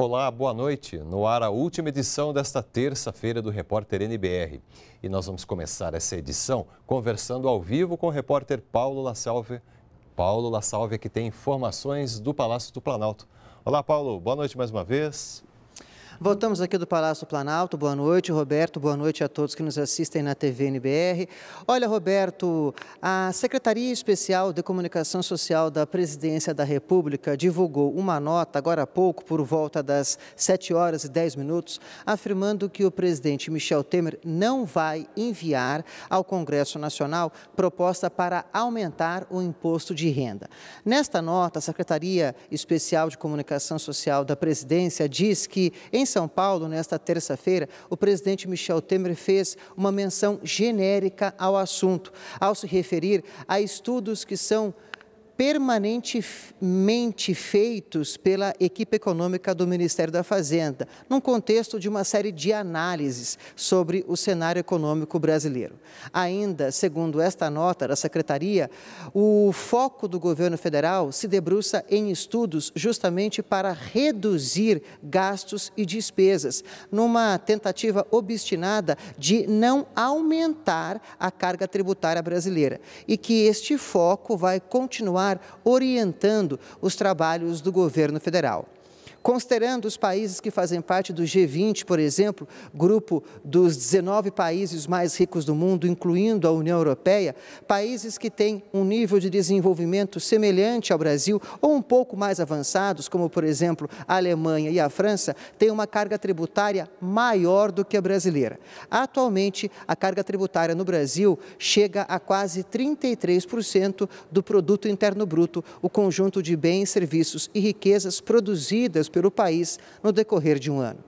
Olá, boa noite. No ar, a última edição desta terça-feira do Repórter NBR. E nós vamos começar essa edição conversando ao vivo com o repórter Paulo Lasalve. Paulo Lasalve, que tem informações do Palácio do Planalto. Olá, Paulo. Boa noite mais uma vez. Voltamos aqui do Palácio Planalto. Boa noite, Roberto. Boa noite a todos que nos assistem na TV NBR. Olha, Roberto, a Secretaria Especial de Comunicação Social da Presidência da República divulgou uma nota agora há pouco, por volta das 7 horas e 10 minutos, afirmando que o presidente Michel Temer não vai enviar ao Congresso Nacional proposta para aumentar o imposto de renda. Nesta nota, a Secretaria Especial de Comunicação Social da Presidência diz que, em são Paulo, nesta terça-feira, o presidente Michel Temer fez uma menção genérica ao assunto, ao se referir a estudos que são permanentemente feitos pela equipe econômica do Ministério da Fazenda, num contexto de uma série de análises sobre o cenário econômico brasileiro. Ainda, segundo esta nota da secretaria, o foco do governo federal se debruça em estudos justamente para reduzir gastos e despesas, numa tentativa obstinada de não aumentar a carga tributária brasileira e que este foco vai continuar continuar orientando os trabalhos do governo federal. Considerando os países que fazem parte do G20, por exemplo, grupo dos 19 países mais ricos do mundo, incluindo a União Europeia, países que têm um nível de desenvolvimento semelhante ao Brasil ou um pouco mais avançados, como por exemplo a Alemanha e a França, têm uma carga tributária maior do que a brasileira. Atualmente, a carga tributária no Brasil chega a quase 33% do produto interno bruto, o conjunto de bens, serviços e riquezas produzidas pelo país no decorrer de um ano.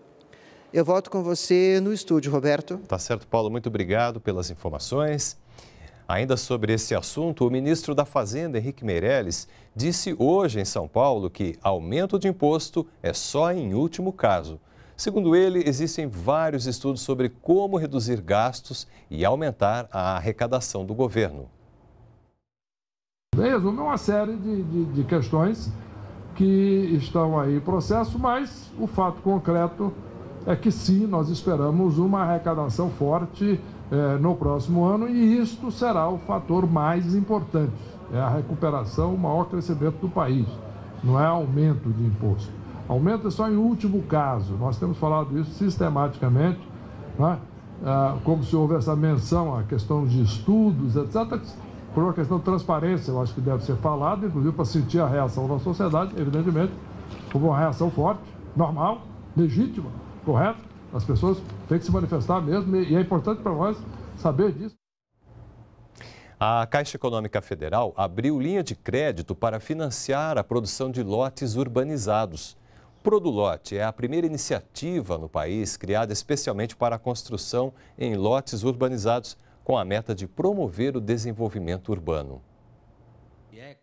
Eu volto com você no estúdio, Roberto. Tá certo, Paulo. Muito obrigado pelas informações. Ainda sobre esse assunto, o ministro da Fazenda, Henrique Meirelles, disse hoje em São Paulo que aumento de imposto é só em último caso. Segundo ele, existem vários estudos sobre como reduzir gastos e aumentar a arrecadação do governo. Resume uma série de, de, de questões que estão aí em processo, mas o fato concreto é que sim, nós esperamos uma arrecadação forte eh, no próximo ano e isto será o fator mais importante. É a recuperação, o maior crescimento do país, não é aumento de imposto. Aumento é só em último caso, nós temos falado isso sistematicamente, né? ah, como se houve essa menção à questão de estudos, etc., por uma questão de transparência, eu acho que deve ser falado, inclusive para sentir a reação da sociedade, evidentemente, como uma reação forte, normal, legítima, correta. As pessoas têm que se manifestar mesmo e é importante para nós saber disso. A Caixa Econômica Federal abriu linha de crédito para financiar a produção de lotes urbanizados. Produlote é a primeira iniciativa no país criada especialmente para a construção em lotes urbanizados com a meta de promover o desenvolvimento urbano. É,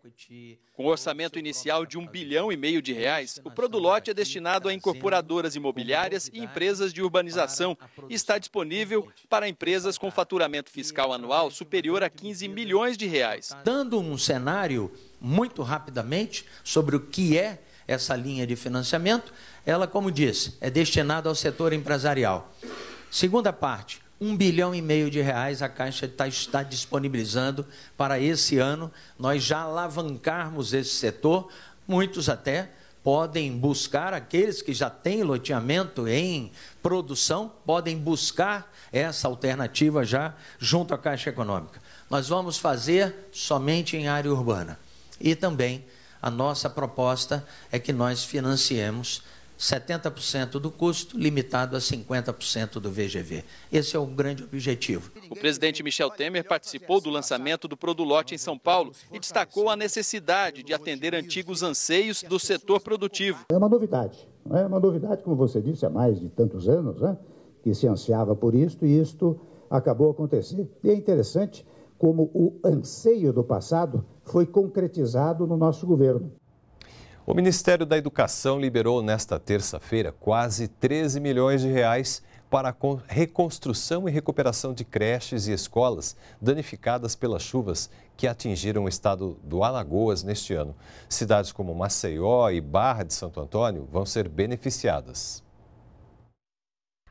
com orçamento inicial de um bilhão e meio de reais, o Produlote é destinado a incorporadoras imobiliárias e empresas de urbanização e está disponível para empresas com tá. faturamento fiscal então, anual superior a 15 milhões de reais. Tá dando um cenário muito rapidamente sobre o que é essa linha de financiamento, ela, como disse, é destinada ao setor empresarial. Segunda parte, um bilhão e meio de reais a Caixa está, está disponibilizando para esse ano nós já alavancarmos esse setor. Muitos até podem buscar, aqueles que já têm loteamento em produção, podem buscar essa alternativa já junto à Caixa Econômica. Nós vamos fazer somente em área urbana. E também a nossa proposta é que nós financiemos 70% do custo, limitado a 50% do VGV. Esse é o grande objetivo. O presidente Michel Temer participou do lançamento do Produlote em São Paulo e destacou a necessidade de atender antigos anseios do setor produtivo. É uma novidade, é? é uma novidade, como você disse, há mais de tantos anos, né? que se ansiava por isto e isto acabou acontecendo. E é interessante como o anseio do passado foi concretizado no nosso governo. O Ministério da Educação liberou nesta terça-feira quase 13 milhões de reais para a reconstrução e recuperação de creches e escolas danificadas pelas chuvas que atingiram o estado do Alagoas neste ano. Cidades como Maceió e Barra de Santo Antônio vão ser beneficiadas.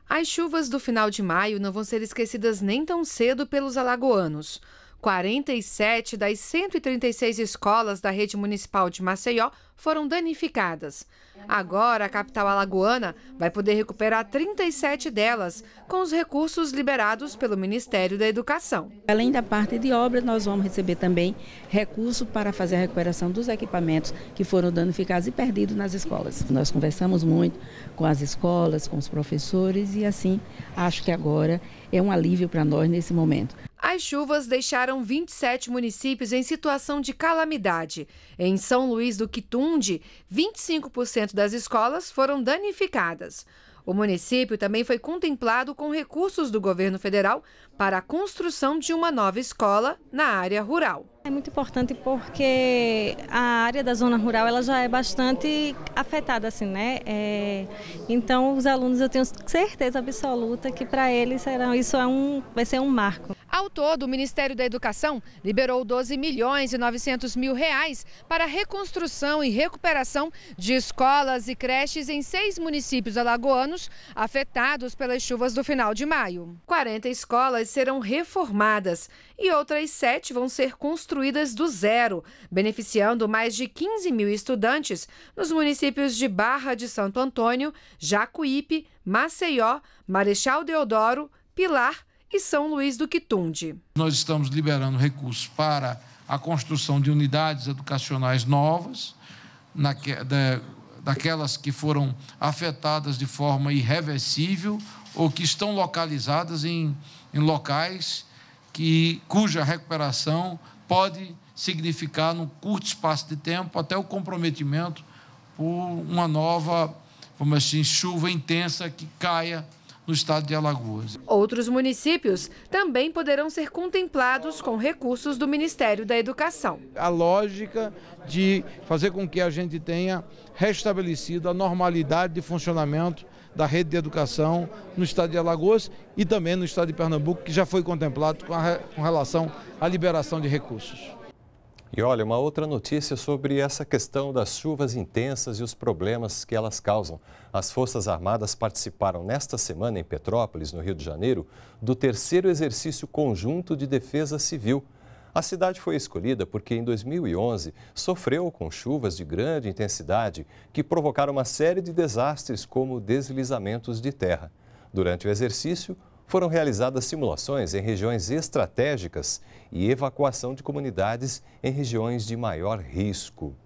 As chuvas do final de maio não vão ser esquecidas nem tão cedo pelos alagoanos. 47 das 136 escolas da rede municipal de Maceió foram danificadas. Agora, a capital alagoana vai poder recuperar 37 delas com os recursos liberados pelo Ministério da Educação. Além da parte de obra, nós vamos receber também recurso para fazer a recuperação dos equipamentos que foram danificados e perdidos nas escolas. Nós conversamos muito com as escolas, com os professores e assim acho que agora é um alívio para nós nesse momento. As chuvas deixaram 27 municípios em situação de calamidade. Em São Luís do Quitunde, 25% das escolas foram danificadas. O município também foi contemplado com recursos do governo federal para a construção de uma nova escola na área rural. É muito importante porque a área da zona rural ela já é bastante afetada, assim, né? É, então, os alunos eu tenho certeza absoluta que para eles serão, isso é um, vai ser um marco. Ao todo, o Ministério da Educação liberou 12 milhões e 900 mil reais para a reconstrução e recuperação de escolas e creches em seis municípios alagoanos afetados pelas chuvas do final de maio. 40 escolas serão reformadas e outras sete vão ser construídas do zero, beneficiando mais de 15 mil estudantes nos municípios de Barra de Santo Antônio, Jacuípe, Maceió, Marechal Deodoro, Pilar e São Luís do Quitunde. Nós estamos liberando recursos para a construção de unidades educacionais novas, naque, da, daquelas que foram afetadas de forma irreversível ou que estão localizadas em, em locais que, cuja recuperação pode significar, num curto espaço de tempo, até o comprometimento por uma nova, vamos assim, chuva intensa que caia no estado de Alagoas. Outros municípios também poderão ser contemplados com recursos do Ministério da Educação. A lógica de fazer com que a gente tenha restabelecido a normalidade de funcionamento da rede de educação no estado de Alagoas e também no estado de Pernambuco, que já foi contemplado com, a, com relação à liberação de recursos. E olha, uma outra notícia sobre essa questão das chuvas intensas e os problemas que elas causam. As Forças Armadas participaram nesta semana em Petrópolis, no Rio de Janeiro, do terceiro exercício conjunto de defesa civil. A cidade foi escolhida porque em 2011 sofreu com chuvas de grande intensidade que provocaram uma série de desastres, como deslizamentos de terra. Durante o exercício, foram realizadas simulações em regiões estratégicas e evacuação de comunidades em regiões de maior risco.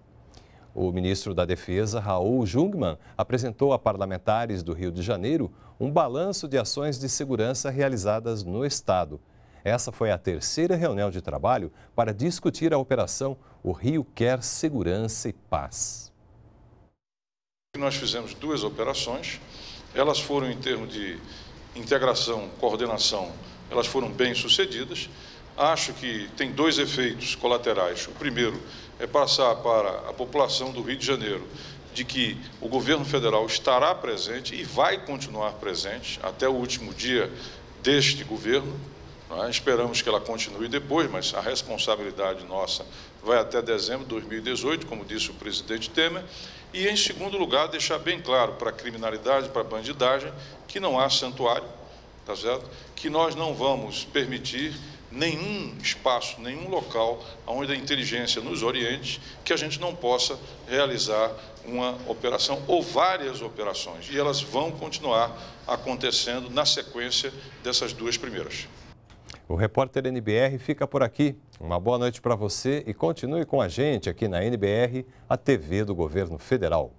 O ministro da Defesa, Raul Jungmann, apresentou a parlamentares do Rio de Janeiro um balanço de ações de segurança realizadas no Estado. Essa foi a terceira reunião de trabalho para discutir a operação O Rio Quer Segurança e Paz. Nós fizemos duas operações. Elas foram em termos de integração, coordenação, elas foram bem sucedidas. Acho que tem dois efeitos colaterais. O primeiro é passar para a população do Rio de Janeiro de que o governo federal estará presente e vai continuar presente até o último dia deste governo. É? Esperamos que ela continue depois, mas a responsabilidade nossa vai até dezembro de 2018, como disse o presidente Temer. E, em segundo lugar, deixar bem claro para a criminalidade, para a bandidagem, que não há santuário, tá certo? que nós não vamos permitir nenhum espaço, nenhum local onde a inteligência nos oriente que a gente não possa realizar uma operação ou várias operações. E elas vão continuar acontecendo na sequência dessas duas primeiras. O repórter NBR fica por aqui. Uma boa noite para você e continue com a gente aqui na NBR, a TV do Governo Federal.